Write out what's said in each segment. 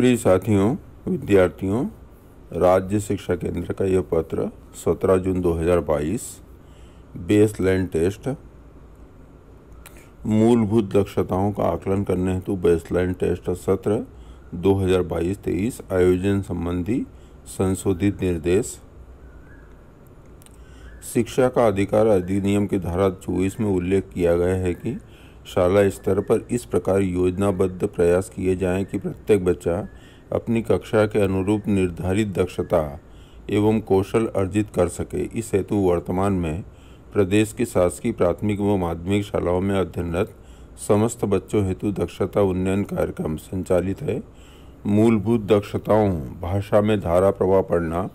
प्रिय साथियों विद्यार्थियों राज्य शिक्षा केंद्र का यह पत्र 17 जून 2022 बेस लाइन टेस्ट मूलभूत दक्षताओं का आकलन करने हेतु बेसलाइन टेस्ट सत्र 2022-23 आयोजन संबंधी संशोधित निर्देश शिक्षा का अधिकार अधिनियम की धारा चौबीस में उल्लेख किया गया है कि शाला स्तर पर इस प्रकार योजनाबद्ध प्रयास किए जाएं कि प्रत्येक बच्चा अपनी कक्षा के अनुरूप निर्धारित दक्षता एवं कौशल अर्जित कर सके इस हेतु वर्तमान में प्रदेश की शासकीय प्राथमिक व माध्यमिक शालाओं में अध्ययनरत समस्त बच्चों हेतु दक्षता उन्नयन कार्यक्रम संचालित है मूलभूत दक्षताओं भाषा में धारा प्रवाह पढ़ना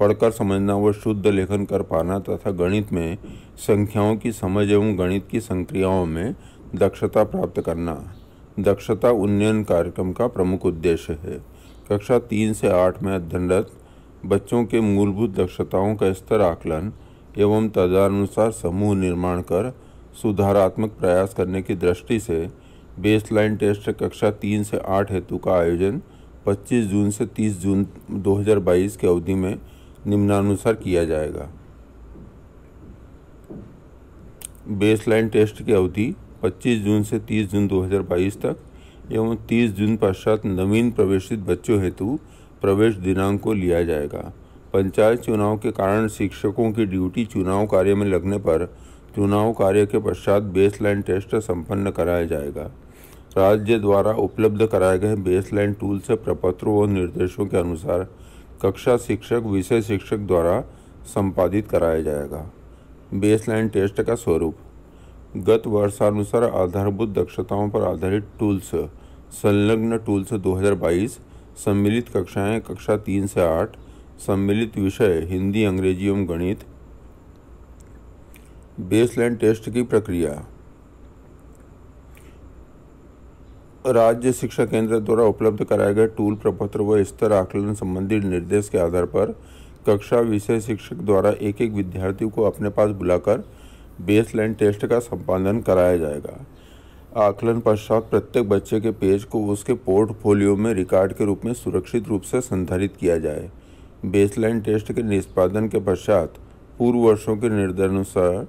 पढ़कर समझना व शुद्ध लेखन कर पाना तथा गणित में संख्याओं की समझ एवं गणित की संक्रियाओं में दक्षता प्राप्त करना दक्षता उन्नयन कार्यक्रम का प्रमुख उद्देश्य है कक्षा तीन से आठ में अध्ययनरत बच्चों के मूलभूत दक्षताओं का स्तर आकलन एवं तदानुसार समूह निर्माण कर सुधारात्मक प्रयास करने की दृष्टि से बेसलाइन टेस्ट कक्षा तीन से आठ हेतु का आयोजन 25 जून से 30 जून 2022 की अवधि में निम्नानुसार किया जाएगा बेसलाइन टेस्ट की अवधि 25 जून से 30 जून 2022 तक एवं 30 जून पश्चात नवीन प्रवेशित बच्चों हेतु प्रवेश दिनांक को लिया जाएगा पंचायत चुनाव के कारण शिक्षकों की ड्यूटी चुनाव कार्य में लगने पर चुनाव कार्य के पश्चात बेसलाइन टेस्ट संपन्न कराया जाएगा राज्य द्वारा उपलब्ध कराए गए बेसलाइन टूल से प्रपत्रों और निर्देशों के अनुसार कक्षा शिक्षक विषय शिक्षक द्वारा संपादित कराया जाएगा बेसलाइन टेस्ट का स्वरूप गत वर्षानुसार आधारभूत दक्षताओं पर आधारित टूल्स संलग्न टूल्स 2022 सम्मिलित कक्षाएं कक्षा तीन से आठ सम्मिलित विषय हिंदी अंग्रेजी एवं गणित बेसलाइन टेस्ट की प्रक्रिया राज्य शिक्षा केंद्र द्वारा उपलब्ध कराए गए टूल प्रपत्र व स्तर आकलन संबंधी निर्देश के आधार पर कक्षा विषय शिक्षक द्वारा एक एक विद्यार्थी को अपने पास बुलाकर बेसलाइन टेस्ट का संपादन कराया जाएगा आकलन पश्चात प्रत्येक बच्चे के पेज को उसके पोर्टफोलियो में रिकॉर्ड के रूप में सुरक्षित रूप से संधारित किया जाए बेसलाइन टेस्ट के निष्पादन के पश्चात पूर्व वर्षों के निर्देशानुसार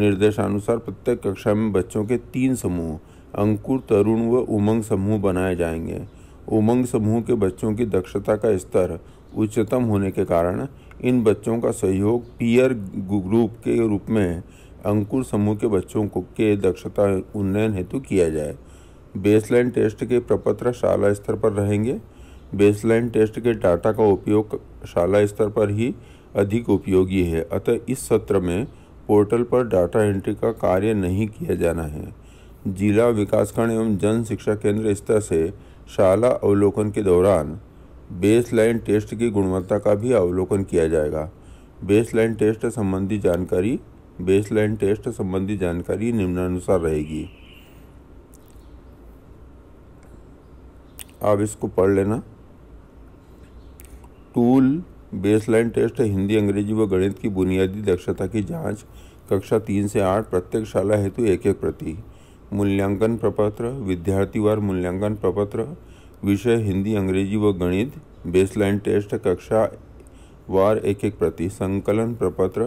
निर्देशानुसार प्रत्येक कक्षा में बच्चों के तीन समूह अंकुर तरुण व उमंग समूह बनाए जाएंगे उमंग समूह के बच्चों की दक्षता का स्तर उच्चतम होने के कारण इन बच्चों का सहयोग पीयर ग्रुप के रूप में अंकुर समूह के बच्चों को के दक्षता उन्नयन हेतु किया जाए बेसलाइन टेस्ट के प्रपत्र शाला स्तर पर रहेंगे बेसलाइन टेस्ट के डाटा का उपयोग शाला स्तर पर ही अधिक उपयोगी है अतः इस सत्र में पोर्टल पर डाटा एंट्री का कार्य नहीं किया जाना है जिला विकासखंड एवं जन शिक्षा केंद्र स्तर से शाला अवलोकन के दौरान बेसलाइन टेस्ट की गुणवत्ता का भी अवलोकन किया जाएगा बेसलाइन टेस्ट संबंधी जानकारी बेसलाइन टेस्ट संबंधी जानकारी निम्नानुसार रहेगी आप इसको पढ़ लेना टूल बेसलाइन टेस्ट हिंदी अंग्रेजी व गणित की बुनियादी दक्षता की जांच कक्षा तीन से आठ प्रत्येक शाला हेतु एक एक प्रति मूल्यांकन प्रपत्र विद्यार्थीवार मूल्यांकन प्रपत्र विषय हिंदी अंग्रेजी व गणित बेसलाइन टेस्ट कक्षा वार एक एक प्रति संकलन प्रपत्र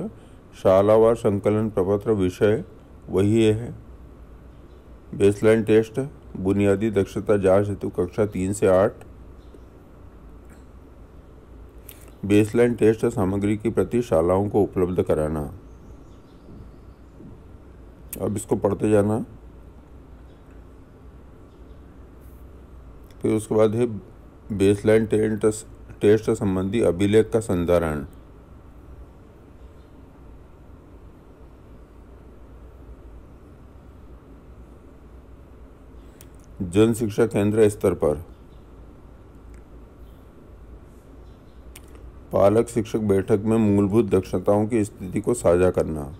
शालावार संकलन प्रपत्र विषय वही है बेसलाइन टेस्ट बुनियादी दक्षता जांच हेतु कक्षा तीन से आठ बेसलाइन टेस्ट सामग्री की प्रति शालाओं को उपलब्ध कराना अब इसको पढ़ते जाना फिर उसके बाद है बेसलाइन टेंट टेस्ट संबंधी अभिलेख का संधारण जन शिक्षा केंद्र स्तर पर पालक शिक्षक बैठक में मूलभूत दक्षताओं की स्थिति को साझा करना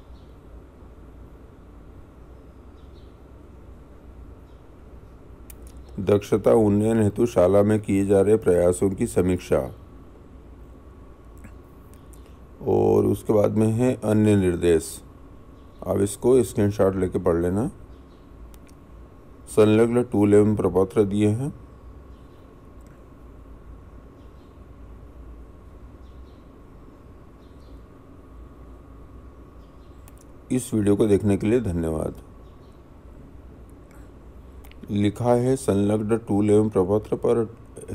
दक्षता उन्नयन हेतु शाला में किए जा रहे प्रयासों की समीक्षा और उसके बाद में है अन्य निर्देश आप इसको स्क्रीनशॉट लेके पढ़ लेना संलग्न टू लेवन प्रपत्र दिए हैं इस वीडियो को देखने के लिए धन्यवाद लिखा है संलग्न टूल एवं प्रपत्र पर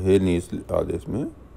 है नीस आदेश में